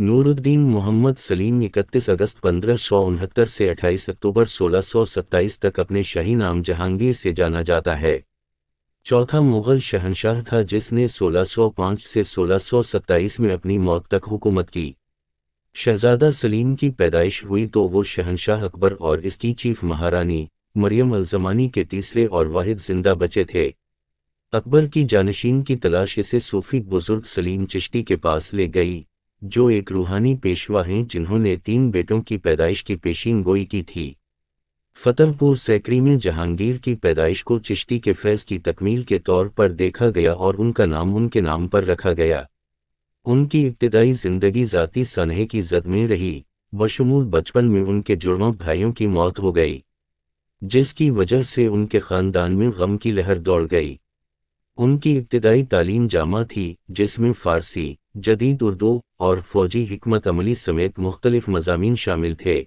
نور الدین محمد سلیم اکتیس اگست پندرہ سو انہتر سے اٹھائیس اکتوبر سولہ سو ستائیس تک اپنے شاہی نام جہانگیر سے جانا جاتا ہے چوتھا مغل شہنشاہ تھا جس نے سولہ سو پانچ سے سولہ سو ستائیس میں اپنی موت تک حکومت کی شہزادہ سلیم کی پیدائش ہوئی تو وہ شہنشاہ اکبر اور اس کی چیف مہارانی مریم الزمانی کے تیسرے اور واحد زندہ بچے تھے اکبر کی جانشین کی تلاش اسے صوفی بزرگ سلیم چشتی کے پاس لے گئی جو ایک روحانی پیشوا ہیں جنہوں نے تین بیٹوں کی پیدائش کی پیشین گوئی کی تھی فتح پور سیکری میں جہانگیر کی پیدائش کو چشتی کے فیض کی تکمیل کے طور پر دیکھا گیا اور ان کا نام ان کے نام پر رکھا گیا ان کی ابتدائی زندگی ذاتی سنحے کی زد میں رہی بشمول بچپن میں ان کے جڑواں بھائیوں کی موت ہو گئی جس کی وجہ سے ان کے خاندان میں غم کی لہر دوڑ گئی ان کی ابتدائی تعلیم جامع تھی جس میں فارسی جدید اردو اور فوجی حکمت عملی سمیت مختلف مضامین شامل تھے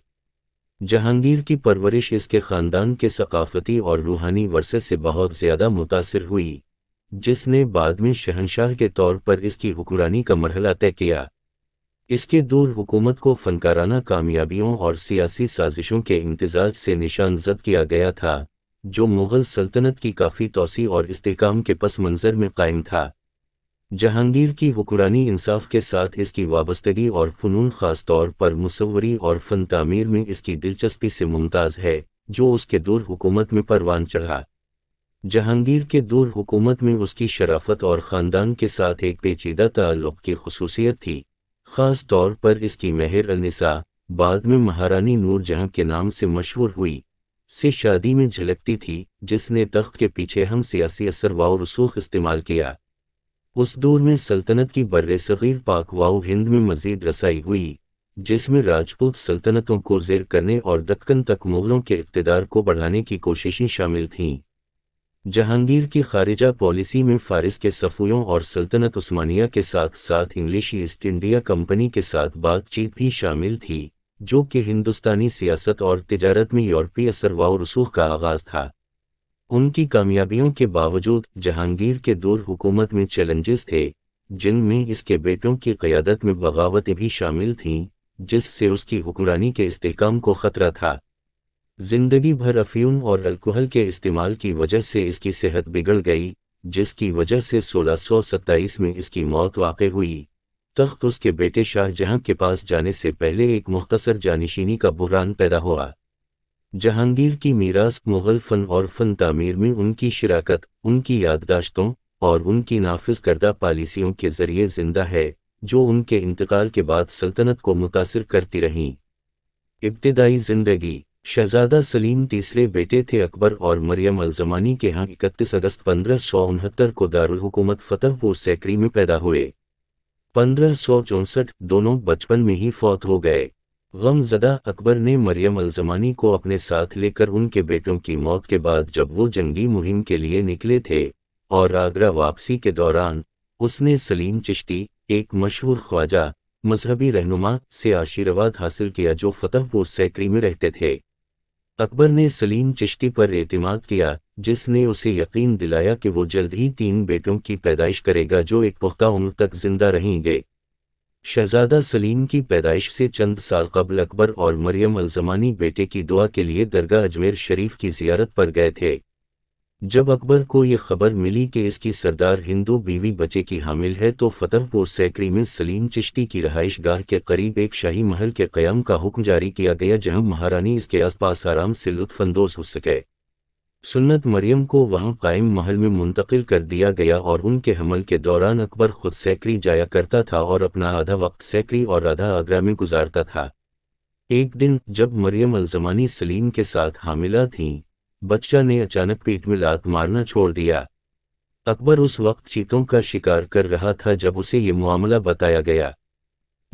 جہانگیر کی پرورش اس کے خاندان کے ثقافتی اور روحانی ورثے سے بہت زیادہ متاثر ہوئی جس نے بعد میں شہنشاہ کے طور پر اس کی حکمرانی کا مرحلہ طے کیا اس کے دور حکومت کو فنکارانہ کامیابیوں اور سیاسی سازشوں کے امتزاج سے نشان زد کیا گیا تھا جو مغل سلطنت کی کافی توسیع اور استحکام کے پس منظر میں قائم تھا جہانگیر کی حکمرانی انصاف کے ساتھ اس کی وابستگی اور فنون خاص طور پر مصوری اور فن تعمیر میں اس کی دلچسپی سے ممتاز ہے جو اس کے دور حکومت میں پروان چڑھا جہانگیر کے دور حکومت میں اس کی شرافت اور خاندان کے ساتھ ایک پیچیدہ تعلق کی خصوصیت تھی خاص طور پر اس کی مہر النساء بعد میں مہارانی نور جہاں کے نام سے مشہور ہوئی سے شادی میں جھلکتی تھی جس نے تخت کے پیچھے ہم سیاسی اثر واؤ رسوخ استعمال کیا اس دور میں سلطنت کی بر صغیر پاک واؤ ہند میں مزید رسائی ہوئی جس میں راجپوت سلطنتوں کو زیر کرنے اور دکن تک مغلوں کے اقتدار کو بڑھانے کی کوششیں شامل تھیں جہانگیر کی خارجہ پالیسی میں فارس کے صفویوں اور سلطنت عثمانیہ کے ساتھ ساتھ انگلش ایسٹ انڈیا کمپنی کے ساتھ بات چیت بھی شامل تھی جو کہ ہندوستانی سیاست اور تجارت میں یورپی اثر و رسوخ کا آغاز تھا ان کی کامیابیوں کے باوجود جہانگیر کے دور حکومت میں چیلنجز تھے جن میں اس کے بیٹوں کی قیادت میں بغاوتیں بھی شامل تھیں جس سے اس کی حکمرانی کے استحکام کو خطرہ تھا زندگی بھر افیون اور الکحل کے استعمال کی وجہ سے اس کی صحت بگڑ گئی جس کی وجہ سے سولہ سو ستائیس میں اس کی موت واقع ہوئی تخت اس کے بیٹے شاہ جہاں کے پاس جانے سے پہلے ایک مختصر جانشینی کا بحران پیدا ہوا جہانگیر کی میراث مغل فن اور فن تعمیر میں ان کی شراکت ان کی یادداشتوں اور ان کی نافذ کردہ پالیسیوں کے ذریعے زندہ ہے جو ان کے انتقال کے بعد سلطنت کو متاثر کرتی رہیں ابتدائی زندگی شہزادہ سلیم تیسرے بیٹے تھے اکبر اور مریم الزمانی کے ہاں اکتیس اگست پندرہ سو انہتر کو دارالحکومت فتح پور سیکری میں پیدا ہوئے پندرہ سو چونسٹھ دونوں بچپن میں ہی فوت ہو گئے غم زدہ اکبر نے مریم الزمانی کو اپنے ساتھ لے کر ان کے بیٹوں کی موت کے بعد جب وہ جنگی مہم کے لیے نکلے تھے اور آگرہ واپسی کے دوران اس نے سلیم چشتی ایک مشہور خواجہ مذہبی رہنما سے آشیرواد حاصل کیا جو فتح پور سیکری میں رہتے تھے اکبر نے سلیم چشتی پر اعتماد کیا جس نے اسے یقین دلایا کہ وہ جلد ہی تین بیٹوں کی پیدائش کرے گا جو ایک پختہ عمر تک زندہ رہیں گے شہزادہ سلیم کی پیدائش سے چند سال قبل اکبر اور مریم الزمانی بیٹے کی دعا کے لیے درگاہ اجمیر شریف کی زیارت پر گئے تھے جب اکبر کو یہ خبر ملی کہ اس کی سردار ہندو بیوی بچے کی حامل ہے تو فتح پور سیکری میں سلیم چشتی کی رہائش گاہ کے قریب ایک شاہی محل کے قیام کا حکم جاری کیا گیا جہاں مہارانی اس کے آس پاس آرام سے لطف اندوز ہو سکے سنت مریم کو وہاں قائم محل میں منتقل کر دیا گیا اور ان کے حمل کے دوران اکبر خود سیکری جایا کرتا تھا اور اپنا آدھا وقت سیکری اور آدھا آگرہ میں گزارتا تھا ایک دن جب مریم الزمانی سلیم کے ساتھ حاملہ تھیں بچہ نے اچانک پیٹ میں لات مارنا چھوڑ دیا اکبر اس وقت چیتوں کا شکار کر رہا تھا جب اسے یہ معاملہ بتایا گیا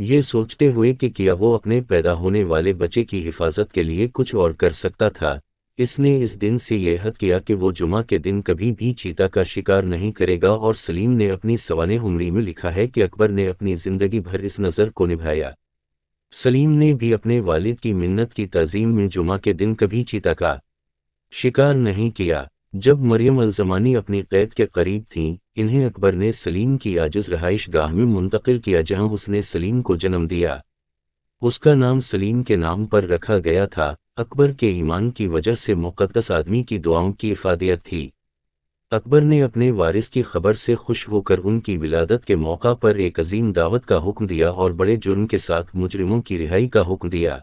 یہ سوچتے ہوئے کہ کیا وہ اپنے پیدا ہونے والے بچے کی حفاظت کے لیے کچھ اور کر سکتا تھا اس نے اس دن سے یہ حد کیا کہ وہ جمعہ کے دن کبھی بھی چیتا کا شکار نہیں کرے گا اور سلیم نے اپنی سوانح عمری میں لکھا ہے کہ اکبر نے اپنی زندگی بھر اس نظر کو نبھایا سلیم نے بھی اپنے والد کی منت کی تعظیم میں جمعہ کے دن کبھی چیتا کا شکار نہیں کیا جب مریم الزمانی اپنی قید کے قریب تھیں انہیں اکبر نے سلیم کی عاجز رہائش گاہ میں منتقل کیا جہاں اس نے سلیم کو جنم دیا اس کا نام سلیم کے نام پر رکھا گیا تھا اکبر کے ایمان کی وجہ سے مقدس آدمی کی دعاؤں کی افادیت تھی اکبر نے اپنے وارث کی خبر سے خوش ہو کر ان کی ولادت کے موقع پر ایک عظیم دعوت کا حکم دیا اور بڑے جرم کے ساتھ مجرموں کی رہائی کا حکم دیا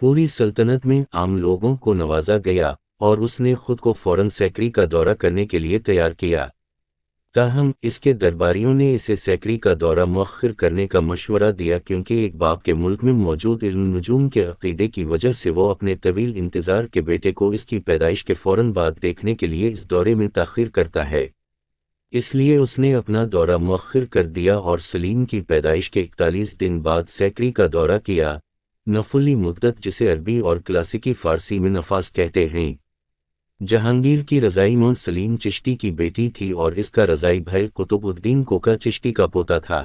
پوری سلطنت میں عام لوگوں کو نوازا گیا اور اس نے خود کو فوراً سیکری کا دورہ کرنے کے لیے تیار کیا تاہم اس کے درباریوں نے اسے سیکری کا دورہ مؤخر کرنے کا مشورہ دیا کیونکہ ایک باپ کے ملک میں موجود علم نجوم کے عقیدے کی وجہ سے وہ اپنے طویل انتظار کے بیٹے کو اس کی پیدائش کے فوراً بعد دیکھنے کے لیے اس دورے میں تاخیر کرتا ہے اس لیے اس نے اپنا دورہ مؤخر کر دیا اور سلیم کی پیدائش کے اکتالیس دن بعد سیکری کا دورہ کیا نفلی مدت جسے عربی اور کلاسیکی فارسی میں نفاذ کہتے ہیں جہانگیر کی رضائی مون سلیم چشتی کی بیٹی تھی اور اس کا رضائی بھائی قطب الدین کوکا چشتی کا پوتا تھا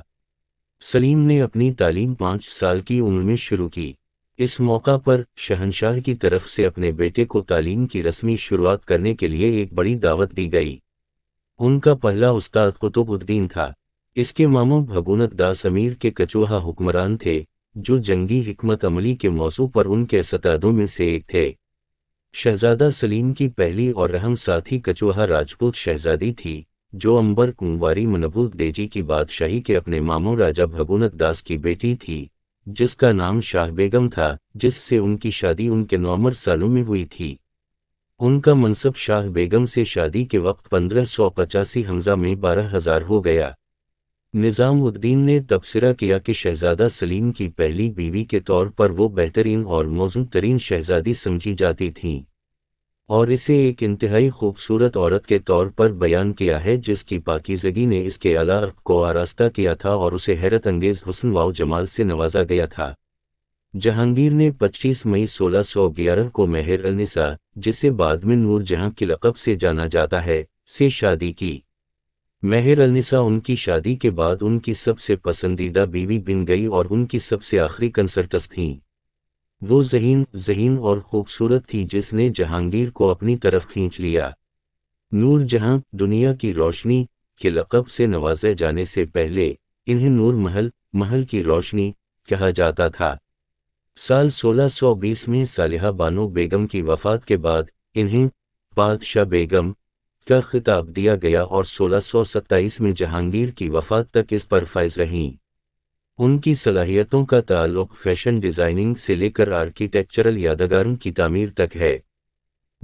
سلیم نے اپنی تعلیم پانچ سال کی عمر میں شروع کی اس موقع پر شہنشاہ کی طرف سے اپنے بیٹے کو تعلیم کی رسمی شروعات کرنے کے لیے ایک بڑی دعوت دی گئی ان کا پہلا استاد قطب الدین تھا اس کے ماموں بھگونت داس امیر کے کچوہا حکمران تھے جو جنگی حکمت عملی کے موضوع پر ان کے ستادوں میں سے ایک تھے شہزادہ سلیم کی پہلی اور اہم ساتھی کچوہا راجپوت شہزادی تھی جو امبر کنواری منبول دیجی کی بادشاہی کے اپنے ماموں راجہ بھگونت داس کی بیٹی تھی جس کا نام شاہ بیگم تھا جس سے ان کی شادی ان کے نومر سالوں میں ہوئی تھی ان کا منصب شاہ بیگم سے شادی کے وقت پندرہ سو پچاسی حمزہ میں بارہ ہزار ہو گیا نظام الدین نے تبصرہ کیا کہ شہزادہ سلیم کی پہلی بیوی کے طور پر وہ بہترین اور موزوں ترین شہزادی سمجھی جاتی تھیں اور اسے ایک انتہائی خوبصورت عورت کے طور پر بیان کیا ہے جس کی پاکیزگی نے اس کے علاق کو آراستہ کیا تھا اور اسے حیرت انگیز حسن واؤ جمال سے نوازا گیا تھا جہانگیر نے پچیس مئی سولہ سو گیارہ کو مہر النساء جسے بعد میں نور جہاں کے لقب سے جانا جاتا ہے سے شادی کی مہر النسا ان کی شادی کے بعد ان کی سب سے پسندیدہ بیوی بن گئی اور ان کی سب سے آخری کنسرٹس تھیں وہ ذہین ذہین اور خوبصورت تھی جس نے جہانگیر کو اپنی طرف کھینچ لیا نور جہاں دنیا کی روشنی کے لقب سے نوازے جانے سے پہلے انہیں نور محل محل کی روشنی کہا جاتا تھا سال سولہ سو بیس میں سالحہ بانو بیگم کی وفات کے بعد انہیں پادشاہ بیگم کا خطاب دیا گیا اور سولہ سو ستائیس میں جہانگیر کی وفات تک اس پر فائز رہیں ان کی صلاحیتوں کا تعلق فیشن ڈیزائننگ سے لے کر آرکیٹیکچرل یادگاروں کی تعمیر تک ہے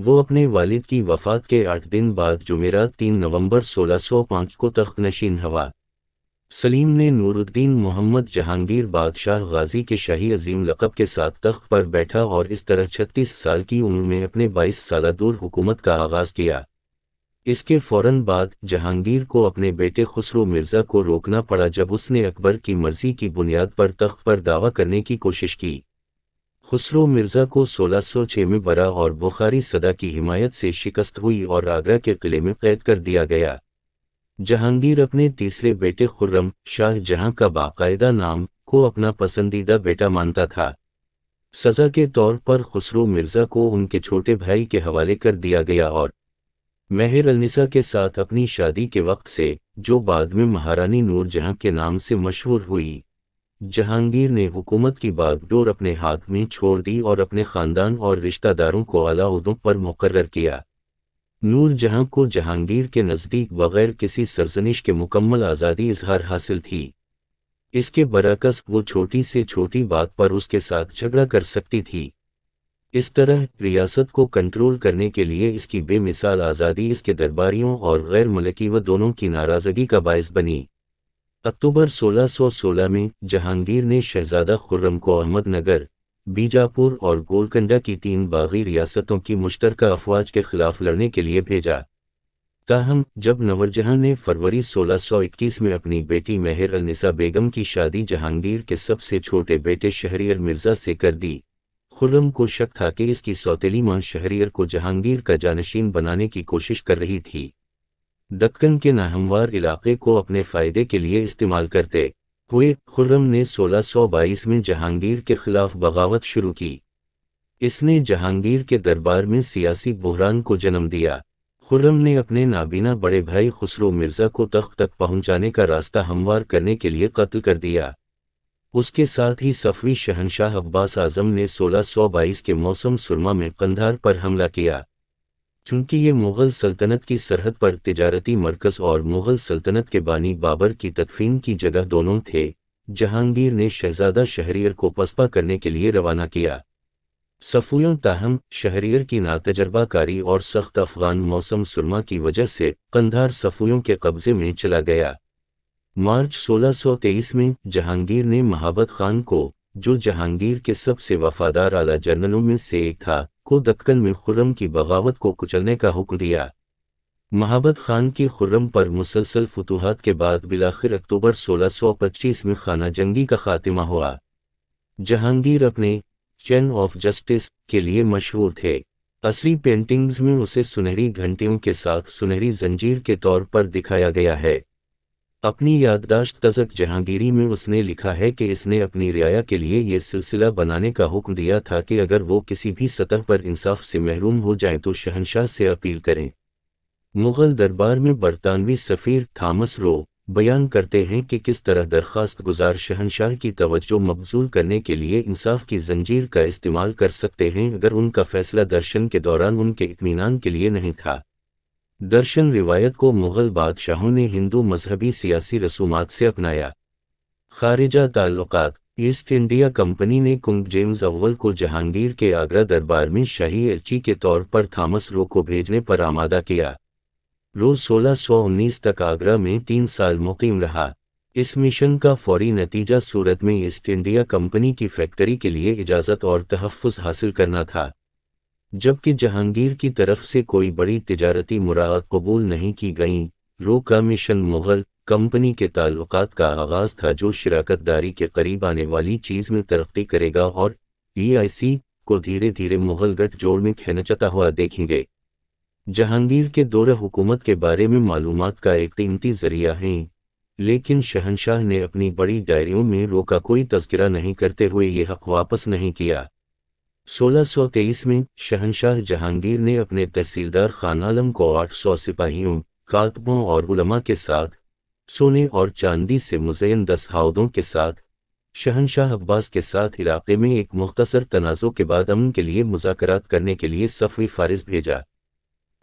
وہ اپنے والد کی وفات کے آٹھ دن بعد جمعرات تین نومبر سولہ سو پانچ کو تخت نشین ہوا سلیم نے نور الدین محمد جہانگیر بادشاہ غازی کے شاہی عظیم لقب کے ساتھ تخت پر بیٹھا اور اس طرح چھتیس سال کی عمر میں اپنے بائیس سالہ دور حکومت کا آغاز کیا اس کے فوراً بعد جہانگیر کو اپنے بیٹے خسرو مرزا کو روکنا پڑا جب اس نے اکبر کی مرضی کی بنیاد پر تخت پر دعویٰ کرنے کی کوشش کی خسرو مرزا کو سولہ سو چھ میں برا اور بخاری صدا کی حمایت سے شکست ہوئی اور آگرہ کے قلعے میں قید کر دیا گیا جہانگیر اپنے تیسرے بیٹے خرم شاہ جہاں کا باقاعدہ نام کو اپنا پسندیدہ بیٹا مانتا تھا سزا کے طور پر خسرو مرزا کو ان کے چھوٹے بھائی کے حوالے کر دیا گیا اور مہر النسا کے ساتھ اپنی شادی کے وقت سے جو بعد میں مہارانی نور جہاں کے نام سے مشہور ہوئی جہانگیر نے حکومت کی باغ ڈور اپنے ہاتھ میں چھوڑ دی اور اپنے خاندان اور رشتہ داروں کو اعلیؤدوں پر مقرر کیا نور جہاں کو جہانگیر کے نزدیک بغیر کسی سرزنش کے مکمل آزادی اظہار حاصل تھی اس کے برعکس وہ چھوٹی سے چھوٹی بات پر اس کے ساتھ جھگڑا کر سکتی تھی اس طرح ریاست کو کنٹرول کرنے کے لیے اس کی بے مثال آزادی اس کے درباریوں اور غیر ملکی و دونوں کی ناراضگی کا باعث بنی اکتوبر سولہ سو سولہ میں جہانگیر نے شہزادہ خرم کو احمد نگر بیجاپور اور گولکنڈہ کی تین باغی ریاستوں کی مشترکہ افواج کے خلاف لڑنے کے لیے بھیجا تاہم جب نور جہاں نے فروری سولہ سو اکیس میں اپنی بیٹی مہر النسا بیگم کی شادی جہانگیر کے سب سے چھوٹے بیٹے شہریر مرزا سے کر دی خرم کو شک تھا کہ اس کی سوتیلی ماں شہریر کو جہانگیر کا جانشین بنانے کی کوشش کر رہی تھی دکن کے ناہموار علاقے کو اپنے فائدے کے لیے استعمال کرتے ہوئے خرم نے سولہ سو بائیس میں جہانگیر کے خلاف بغاوت شروع کی اس نے جہانگیر کے دربار میں سیاسی بحران کو جنم دیا خرم نے اپنے نابینا بڑے بھائی خسرو مرزا کو تخت تک پہنچانے کا راستہ ہموار کرنے کے لیے قتل کر دیا اس کے ساتھ ہی صفوی شہنشاہ عباس اعظم نے سولہ سو بائیس کے موسم سرما میں قندھار پر حملہ کیا چونکہ یہ مغل سلطنت کی سرحد پر تجارتی مرکز اور مغل سلطنت کے بانی بابر کی تکفین کی جگہ دونوں تھے جہانگیر نے شہزادہ شہریر کو پسپا کرنے کے لیے روانہ کیا صفویوں تاہم شہریر کی ناتجربہ کاری اور سخت افغان موسم سرما کی وجہ سے قندھار صفویوں کے قبضے میں چلا گیا مارچ سولہ سو تیئیس میں جہانگیر نے محبت خان کو جو جہانگیر کے سب سے وفادار اعلیٰ جنرلوں میں سے ایک تھا کو دکن میں خرم کی بغاوت کو کچلنے کا حکم دیا محبت خان کی خرم پر مسلسل فتوحات کے بعد بلاخر اکتوبر سولہ سو پچیس میں خانہ جنگی کا خاتمہ ہوا جہانگیر اپنے چین آف جسٹس کے لیے مشہور تھے اصلی پینٹنگز میں اسے سنہری گھنٹیوں کے ساتھ سنہری زنجیر کے طور پر دکھایا گیا ہے اپنی یادداشت تزک جہانگیری میں اس نے لکھا ہے کہ اس نے اپنی رعایا کے لیے یہ سلسلہ بنانے کا حکم دیا تھا کہ اگر وہ کسی بھی سطح پر انصاف سے محروم ہو جائیں تو شہنشاہ سے اپیل کریں مغل دربار میں برطانوی سفیر تھامس رو بیان کرتے ہیں کہ کس طرح درخواست گزار شہنشاہ کی توجہ مبزول کرنے کے لیے انصاف کی زنجیر کا استعمال کر سکتے ہیں اگر ان کا فیصلہ درشن کے دوران ان کے اطمینان کے لیے نہیں تھا درشن روایت کو مغل بادشاہوں نے ہندو مذہبی سیاسی رسومات سے اپنایا خارجہ تعلقات ایسٹ انڈیا کمپنی نے کنگ جیمز اول کو جہانگیر کے آگرہ دربار میں شاہی ارچی کے طور پر تھامس رو کو بھیجنے پر آمادہ کیا رو سولہ سو انیس تک آگرہ میں تین سال مقیم رہا اس مشن کا فوری نتیجہ صورت میں ایسٹ انڈیا کمپنی کی فیکٹری کے لیے اجازت اور تحفظ حاصل کرنا تھا جبکہ جہانگیر کی طرف سے کوئی بڑی تجارتی مراعت قبول نہیں کی گئیں رو کا مشن مغل کمپنی کے تعلقات کا آغاز تھا جو شراکت داری کے قریب آنے والی چیز میں ترقی کرے گا اور ای آئی سی کو دھیرے دھیرے مغل گٹھ جوڑ میں کھینچتا ہوا دیکھیں گے جہانگیر کے دور حکومت کے بارے میں معلومات کا ایک قیمتی ذریعہ ہیں لیکن شہنشاہ نے اپنی بڑی ڈائریوں میں رو کا کوئی تذکرہ نہیں کرتے ہوئے یہ حق واپس نہیں کیا سولہ سو تیئیس میں شہنشاہ جہانگیر نے اپنے تحصیلدار خان عالم کو آٹھ سو سپاہیوں کاتبوں اور علماء کے ساتھ سونے اور چاندی سے مزین دس ہاؤدوں کے ساتھ شہنشاہ عباس کے ساتھ علاقے میں ایک مختصر تنازع کے بعد امن کے لیے مذاکرات کرنے کے لیے صفوی فارض بھیجا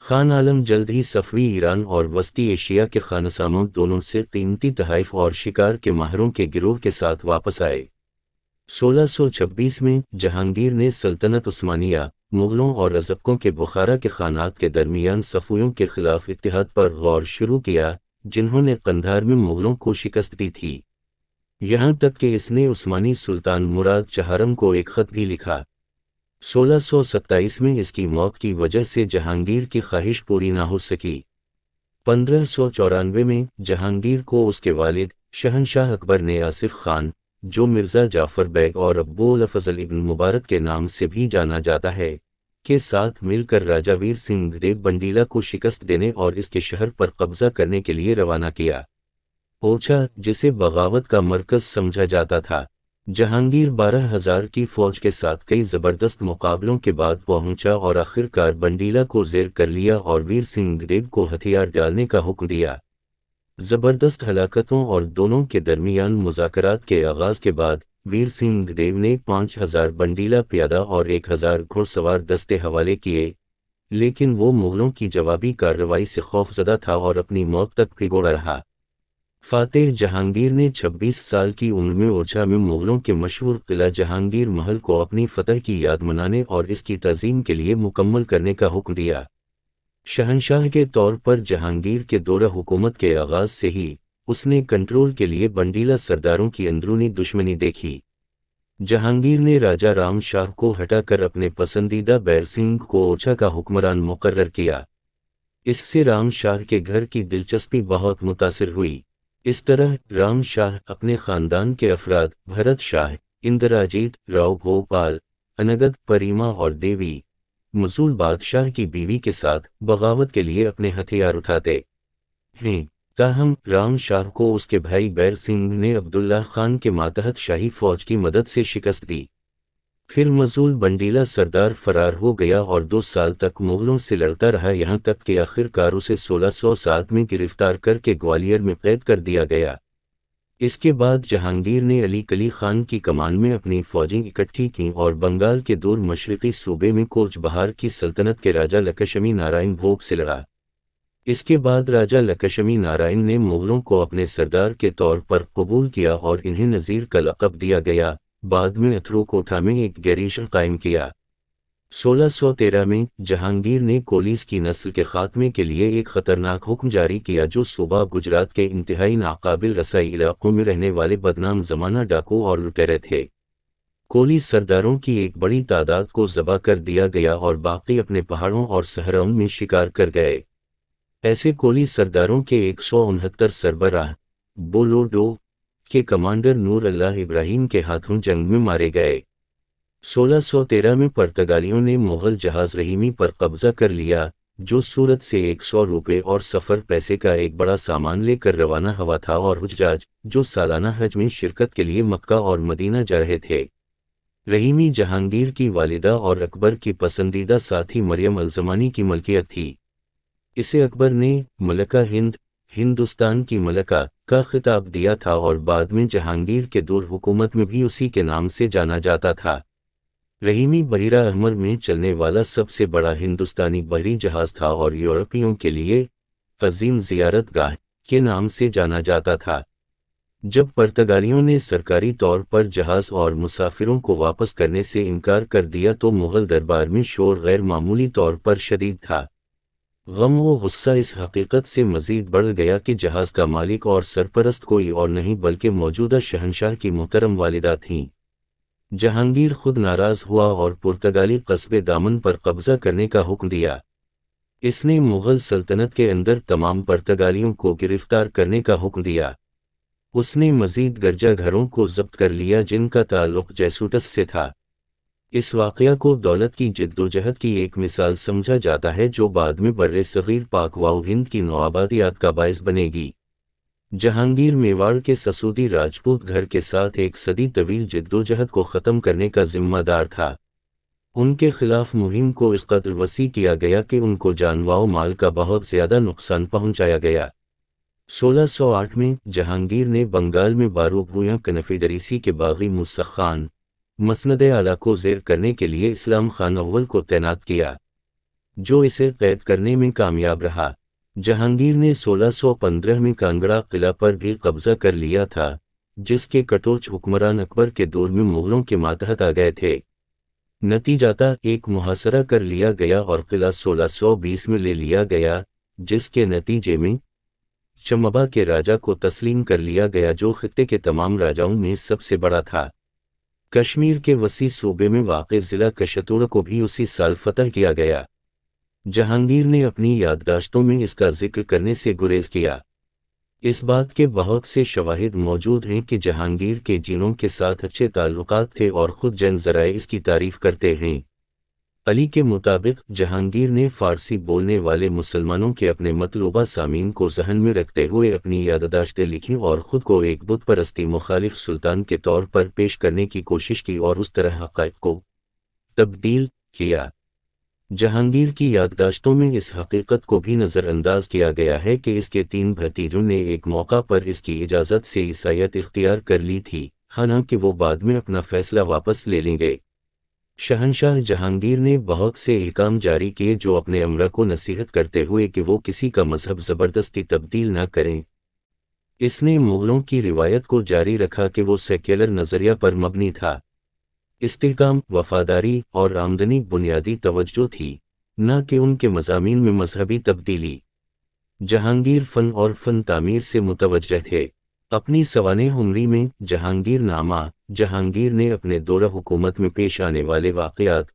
خان عالم جلد ہی صفوی ایران اور وسطی ایشیا کے خانساموں دونوں سے قیمتی تحائف اور شکار کے ماہروں کے گروہ کے ساتھ واپس آئے سولہ سو چھبیس میں جہانگیر نے سلطنت عثمانیہ مغلوں اور رزقوں کے بخارا کے خانات کے درمیان صفویوں کے خلاف اتحاد پر غور شروع کیا جنہوں نے قندھار میں مغلوں کو شکست دی تھی یہاں تک کہ اس نے عثمانی سلطان مراد چہارم کو ایک خط بھی لکھا سولہ سو ستائیس میں اس کی موت کی وجہ سے جہانگیر کی خواہش پوری نہ ہو سکی پندرہ سو چورانوے میں جہانگیر کو اس کے والد شہنشاہ اکبر نے آصف خان جو مرزا جعفر بیگ اور ابو الفضل ابن مبارک کے نام سے بھی جانا جاتا ہے کے ساتھ مل کر راجہ ویر سنگھ دیو بنڈیلا کو شکست دینے اور اس کے شہر پر قبضہ کرنے کے لیے روانہ کیا اوچھا جسے بغاوت کا مرکز سمجھا جاتا تھا جہانگیر بارہ ہزار کی فوج کے ساتھ کئی زبردست مقابلوں کے بعد پہنچا اور آخر کار بنڈیلا کو زیر کر لیا اور ویر سنگھ دیو کو ہتھیار ڈالنے کا حکم دیا زبردست ہلاکتوں اور دونوں کے درمیان مذاکرات کے آغاز کے بعد ویر سنگھ دیو نے پانچ ہزار بنڈیلا پیادہ اور ایک ہزار گھڑ سوار دستے حوالے کیے لیکن وہ مغلوں کی جوابی کارروائی سے خوف زدہ تھا اور اپنی موت تک پھگوڑا رہا فاتح جہانگیر نے چھبیس سال کی عمر میں اوجھا میں مغلوں کے مشہور قلعہ جہانگیر محل کو اپنی فتح کی یاد منانے اور اس کی تعظیم کے لیے مکمل کرنے کا حکم دیا شہنشاہ کے طور پر جہانگیر کے دورہ حکومت کے آغاز سے ہی اس نے کنٹرول کے لیے بنڈیلا سرداروں کی اندرونی دشمنی دیکھی جہانگیر نے راجہ رام شاہ کو ہٹا کر اپنے پسندیدہ بیر سنگھ کو اوچھا کا حکمران مقرر کیا اس سے رام شاہ کے گھر کی دلچسپی بہت متاثر ہوئی اس طرح رام شاہ اپنے خاندان کے افراد بھرت شاہ اندراجیت راؤ گوپال انگد پریما اور دیوی مزول بادشاہ کی بیوی کے ساتھ بغاوت کے لیے اپنے ہتھیار اٹھاتے ہیں تاہم رام شاہ کو اس کے بھائی بیر سنگھ نے عبداللہ خان کے ماتحت شاہی فوج کی مدد سے شکست دی پھر مزول بنڈیلا سردار فرار ہو گیا اور دو سال تک مغلوں سے لڑتا رہا یہاں تک کہ آخر کار اسے سولہ سو سات میں گرفتار کر کے گوالیر میں قید کر دیا گیا اس کے بعد جہانگیر نے علی کلی خان کی کمان میں اپنی فوجیں اکٹھی کی اور بنگال کے دور مشرقی صوبے میں کوچ بہار کی سلطنت کے راجہ لکشمی نارائن بھوگ سے لڑا اس کے بعد راجہ لکشمی نارائن نے مغلوں کو اپنے سردار کے طور پر قبول کیا اور انہیں نظیر کا لقب دیا گیا بعد میں اتھرو کوٹھا میں ایک گیریشن قائم کیا سولہ سو تیرہ میں جہانگیر نے کولیس کی نسل کے خاتمے کے لیے ایک خطرناک حکم جاری کیا جو صوبہ گجرات کے انتہائی ناقابل رسائی علاقوں میں رہنے والے بدنام زمانہ ڈاکو اور لٹیرے تھے کولیس سرداروں کی ایک بڑی تعداد کو ذبح کر دیا گیا اور باقی اپنے پہاڑوں اور صحراؤں میں شکار کر گئے ایسے کولی سرداروں کے ایک سو انہتر سربراہ بولوڈو کے کمانڈر نور اللہ ابراہیم کے ہاتھوں جنگ میں مارے گئے سولہ سو تیرہ میں پرتگالیوں نے مغل جہاز رحیمی پر قبضہ کر لیا جو سورت سے ایک سو روپے اور سفر پیسے کا ایک بڑا سامان لے کر روانہ ہوا تھا اور حجاج جو سالانہ حج میں شرکت کے لیے مکہ اور مدینہ جا رہے تھے رحیمی جہانگیر کی والدہ اور اکبر کی پسندیدہ ساتھی مریم الزمانی کی ملکیت تھی اسے اکبر نے ملکہ ہند ہندوستان کی ملکہ کا خطاب دیا تھا اور بعد میں جہانگیر کے دور حکومت میں بھی اسی کے نام سے جانا جاتا تھا رحیمی بحیرہ احمر میں چلنے والا سب سے بڑا ہندوستانی بحری جہاز تھا اور یورپیوں کے لیے عظیم زیارت گاہ کے نام سے جانا جاتا تھا جب پرتگالیوں نے سرکاری طور پر جہاز اور مسافروں کو واپس کرنے سے انکار کر دیا تو مغل دربار میں شور غیر معمولی طور پر شدید تھا غم و غصہ اس حقیقت سے مزید بڑھ گیا کہ جہاز کا مالک اور سرپرست کوئی اور نہیں بلکہ موجودہ شہنشاہ کی محترم والدہ تھیں جہانگیر خود ناراض ہوا اور پرتگالی قصبے دامن پر قبضہ کرنے کا حکم دیا اس نے مغل سلطنت کے اندر تمام پرتگالیوں کو گرفتار کرنے کا حکم دیا اس نے مزید گرجا گھروں کو ضبط کر لیا جن کا تعلق جیسوٹس سے تھا اس واقعہ کو دولت کی جدوجہد کی ایک مثال سمجھا جاتا ہے جو بعد میں بر صغیر پاک واؤ ہند کی نوآبادیات کا باعث بنے گی جہانگیر میواڑ کے سسودی راجپوت گھر کے ساتھ ایک صدی طویل جدوجہد کو ختم کرنے کا ذمہ دار تھا ان کے خلاف مہم کو اس قدر وسیع کیا گیا کہ ان کو جانواؤ مال کا بہت زیادہ نقصان پہنچایا گیا سولہ سو آٹھ میں جہانگیر نے بنگال میں باروبویاں کنفیڈریسی کے باغی مسخان مسند اعلیٰ کو زیر کرنے کے لیے اسلام خان اول کو تعینات کیا جو اسے قید کرنے میں کامیاب رہا جہانگیر نے سولہ سو پندرہ میں کانگڑا قلعہ پر بھی قبضہ کر لیا تھا جس کے کٹوچ حکمران اکبر کے دور میں مغلوں کے ماتحت آ گئے تھے نتیجہ تا ایک محاصرہ کر لیا گیا اور قلعہ سولہ سو بیس میں لے لیا گیا جس کے نتیجے میں چمبا کے راجہ کو تسلیم کر لیا گیا جو خطے کے تمام راجاؤں میں سب سے بڑا تھا کشمیر کے وسیع صوبے میں واقع ضلع کشتوڑ کو بھی اسی سال فتح کیا گیا جہانگیر نے اپنی یادداشتوں میں اس کا ذکر کرنے سے گریز کیا اس بات کے بہت سے شواہد موجود ہیں کہ جہانگیر کے جلوں کے ساتھ اچھے تعلقات تھے اور خود جن ذرائع اس کی تعریف کرتے ہیں علی کے مطابق جہانگیر نے فارسی بولنے والے مسلمانوں کے اپنے مطلوبہ سامعین کو ذہن میں رکھتے ہوئے اپنی یادداشتیں لکھی اور خود کو ایک بت پرستی مخالف سلطان کے طور پر پیش کرنے کی کوشش کی اور اس طرح حقائق کو تبدیل کیا جہانگیر کی یادداشتوں میں اس حقیقت کو بھی نظر انداز کیا گیا ہے کہ اس کے تین بھتیجوں نے ایک موقع پر اس کی اجازت سے عیسائیت اختیار کر لی تھی حالانکہ وہ بعد میں اپنا فیصلہ واپس لے لیں گے شہنشاہ جہانگیر نے بہت سے احکام جاری کیے جو اپنے عمرہ کو نصیحت کرتے ہوئے کہ وہ کسی کا مذہب زبردستی تبدیل نہ کریں اس نے مغلوں کی روایت کو جاری رکھا کہ وہ سیکولر نظریہ پر مبنی تھا استحکام وفاداری اور آمدنی بنیادی توجہ تھی نہ کہ ان کے مضامین میں مذہبی تبدیلی جہانگیر فن اور فن تعمیر سے متوجہ تھے اپنی سوانح عمری میں جہانگیر نامہ جہانگیر نے اپنے دورہ حکومت میں پیش آنے والے واقعات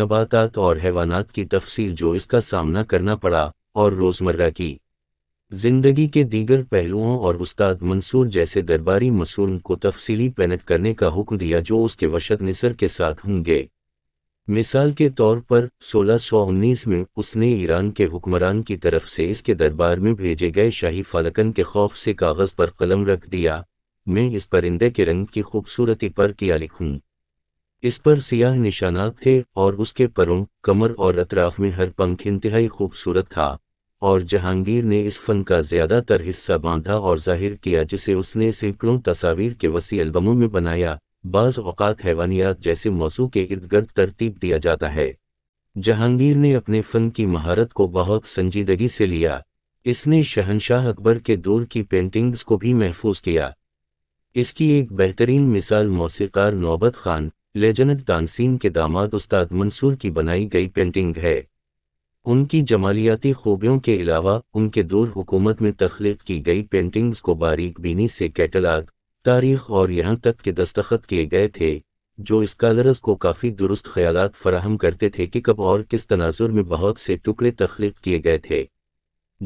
نباتات اور حیوانات کی تفصیل جو اس کا سامنا کرنا پڑا اور روزمرہ کی زندگی کے دیگر پہلوؤں اور استاد منصور جیسے درباری مصول کو تفصیلی پینٹ کرنے کا حکم دیا جو اس کے وشت نصر کے ساتھ ہوں گے مثال کے طور پر سولہ سو انیس میں اس نے ایران کے حکمران کی طرف سے اس کے دربار میں بھیجے گئے شاہی فالکن کے خوف سے کاغذ پر قلم رکھ دیا میں اس پرندے کے رنگ کی خوبصورتی پر کیا لکھوں اس پر سیاہ نشانات تھے اور اس کے پروں کمر اور اطراف میں ہر پنکھ انتہائی خوبصورت تھا اور جہانگیر نے اس فن کا زیادہ تر حصہ باندھا اور ظاہر کیا جسے اس نے سینکڑوں تصاویر کے وسیع البموں میں بنایا بعض اوقات حیوانیات جیسے موضوع کے ارد گرد ترتیب دیا جاتا ہے جہانگیر نے اپنے فن کی مہارت کو بہت سنجیدگی سے لیا اس نے شہنشاہ اکبر کے دور کی پینٹنگز کو بھی محفوظ کیا اس کی ایک بہترین مثال موسیقار نوبت خان لیجنڈ تانسین کے داماد استاد منصور کی بنائی گئی پینٹنگ ہے ان کی جمالیاتی خوبیوں کے علاوہ ان کے دور حکومت میں تخلیق کی گئی پینٹنگز کو باریک بینی سے کیٹلاگ تاریخ اور یہاں تک کہ دستخط کیے گئے تھے جو اسکالرز کو کافی درست خیالات فراہم کرتے تھے کہ کب اور کس تناظر میں بہت سے ٹکڑے تخلیق کیے گئے تھے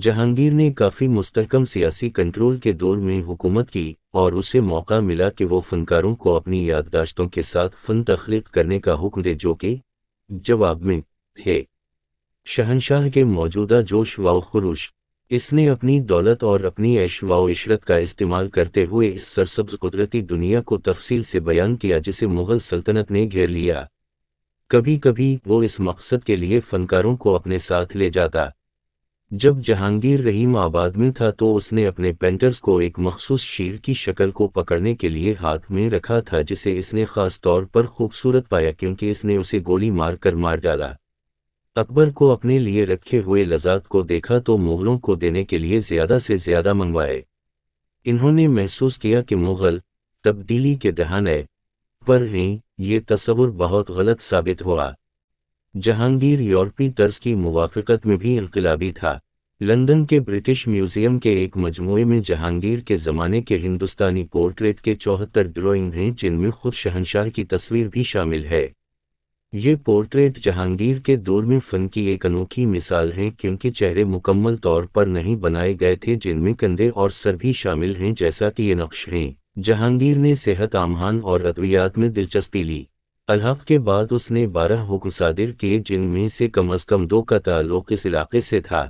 جہانگیر نے کافی مستحکم سیاسی کنٹرول کے دور میں حکومت کی اور اسے موقع ملا کہ وہ فنکاروں کو اپنی یادداشتوں کے ساتھ فن تخلیق کرنے کا حکم دے جو کہ جواب میں تھے شہنشاہ کے موجودہ جوش و خروش اس نے اپنی دولت اور اپنی عیش و عشرت کا استعمال کرتے ہوئے اس سرسبز قدرتی دنیا کو تفصیل سے بیان کیا جسے مغل سلطنت نے گھیر لیا کبھی کبھی وہ اس مقصد کے لیے فنکاروں کو اپنے ساتھ لے جاتا جب جہانگیر رحیم آباد میں تھا تو اس نے اپنے پینٹرز کو ایک مخصوص شیر کی شکل کو پکڑنے کے لیے ہاتھ میں رکھا تھا جسے اس نے خاص طور پر خوبصورت پایا کیونکہ اس نے اسے گولی مار کر مار ڈالا اکبر کو اپنے لیے رکھے ہوئے لذات کو دیکھا تو مغلوں کو دینے کے لیے زیادہ سے زیادہ منگوائے انہوں نے محسوس کیا کہ مغل تبدیلی کے دہان ہے پر نہیں یہ تصور بہت غلط ثابت ہوا جہانگیر یورپی طرز کی موافقت میں بھی انقلابی تھا لندن کے برٹش میوزیم کے ایک مجموعے میں جہانگیر کے زمانے کے ہندوستانی پورٹریٹ کے چوہتر ڈرائنگ ہیں جن میں خود شہنشاہ کی تصویر بھی شامل ہے یہ پورٹریٹ جہانگیر کے دور میں فن کی ایک انوکھی مثال ہے کیونکہ چہرے مکمل طور پر نہیں بنائے گئے تھے جن میں کندھے اور سر بھی شامل ہیں جیسا کہ یہ نقش ہیں جہانگیر نے صحت آمہان اور ادویات میں دلچسپی لی الحق کے بعد اس نے بارہ حکم صادر کیے جن میں سے کم از کم دو کا تعلق اس علاقے سے تھا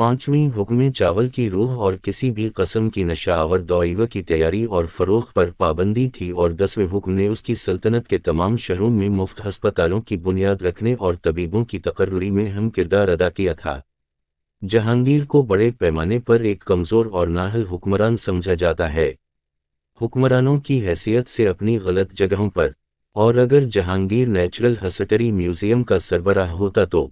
پانچویں حکم چاول کی روح اور کسی بھی قسم کی نشہ اور کی تیاری اور فروغ پر پابندی تھی اور دسویں حکم نے اس کی سلطنت کے تمام شہروں میں مفت ہسپتالوں کی بنیاد رکھنے اور طبیبوں کی تقرری میں اہم کردار ادا کیا تھا جہانگیر کو بڑے پیمانے پر ایک کمزور اور ناہل حکمران سمجھا جاتا ہے حکمرانوں کی حیثیت سے اپنی غلط جگہوں پر اور اگر جہانگیر نیچرل ہسٹری میوزیم کا سربراہ ہوتا تو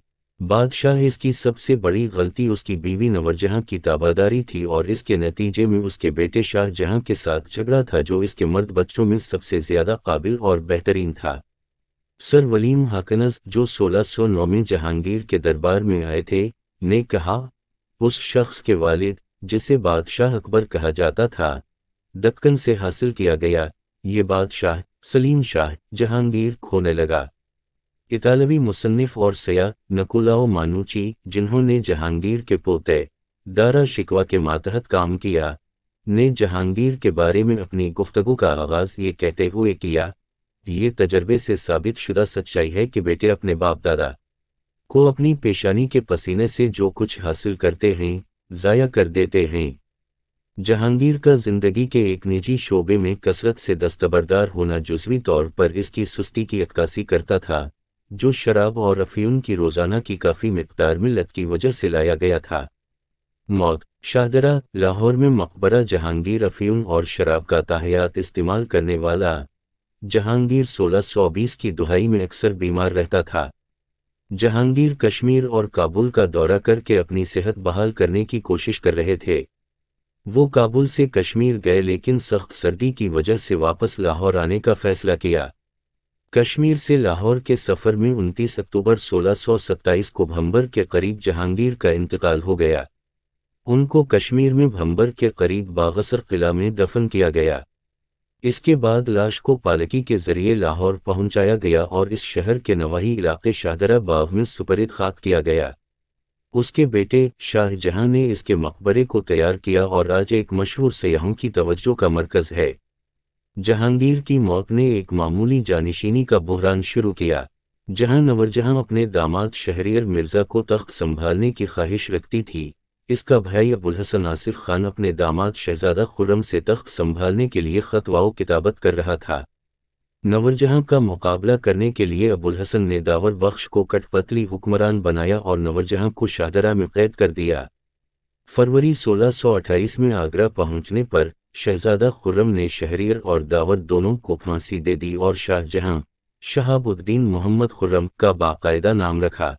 بادشاہ اس کی سب سے بڑی غلطی اس کی بیوی نور جہاں کی تاباداری تھی اور اس کے نتیجے میں اس کے بیٹے شاہ جہاں کے ساتھ جھگڑا تھا جو اس کے مرد بچوں میں سب سے زیادہ قابل اور بہترین تھا سر ولیم ہاکنز جو سولہ سو نو میں جہانگیر کے دربار میں آئے تھے نے کہا اس شخص کے والد جسے بادشاہ اکبر کہا جاتا تھا دکن سے حاصل کیا گیا یہ بادشاہ سلیم شاہ جہانگیر کھونے لگا اطالوی مصنف اور سیاح نکولاو مانوچی جنہوں نے جہانگیر کے پوتے دارا شکوا کے ماتحت کام کیا نے جہانگیر کے بارے میں اپنی گفتگو کا آغاز یہ کہتے ہوئے کیا یہ تجربے سے ثابت شدہ سچائی ہے کہ بیٹے اپنے باپ دادا کو اپنی پیشانی کے پسینے سے جو کچھ حاصل کرتے ہیں ضائع کر دیتے ہیں جہانگیر کا زندگی کے ایک نجی شعبے میں کثرت سے دستبردار ہونا جزوی طور پر اس کی سستی کی عکاسی کرتا تھا جو شراب اور رفیون کی روزانہ کی کافی مقدار میں لت کی وجہ سے لایا گیا تھا موت شاہدرہ لاہور میں مقبرہ جہانگیر رفیون اور شراب کا تاحیات استعمال کرنے والا جہانگیر سولہ سو بیس کی دہائی میں اکثر بیمار رہتا تھا جہانگیر کشمیر اور کابل کا دورہ کر کے اپنی صحت بحال کرنے کی کوشش کر رہے تھے وہ کابل سے کشمیر گئے لیکن سخت سردی کی وجہ سے واپس لاہور آنے کا فیصلہ کیا کشمیر سے لاہور کے سفر میں انتیس اکتوبر سولہ سو ستائیس کو بھمبر کے قریب جہانگیر کا انتقال ہو گیا ان کو کشمیر میں بھمبر کے قریب باغسر قلعہ میں دفن کیا گیا اس کے بعد لاش کو پالکی کے ذریعے لاہور پہنچایا گیا اور اس شہر کے نواحی علاقے شاہدرہ باغ میں سپرد خاک کیا گیا اس کے بیٹے شاہ جہاں نے اس کے مقبرے کو تیار کیا اور آج ایک مشہور سیاحوں کی توجہ کا مرکز ہے جہانگیر کی موت نے ایک معمولی جانشینی کا بحران شروع کیا جہاں نور جہاں اپنے داماد شہریر مرزا کو تخت سنبھالنے کی خواہش رکھتی تھی اس کا بھائی ابو الحسن آصف خان اپنے داماد شہزادہ خرم سے تخت سنبھالنے کے لیے خطواؤ کتابت کر رہا تھا نور جہاں کا مقابلہ کرنے کے لیے ابو الحسن نے داور بخش کو کٹ پتلی حکمران بنایا اور نور جہاں کو شاہدرہ میں قید کر دیا فروری سولہ سو اٹھائیس میں آگرہ پہنچنے پر شہزادہ خرم نے شہریر اور دعوت دونوں کو پھانسی دے دی اور شاہ جہاں شہاب الدین محمد خرم کا باقاعدہ نام رکھا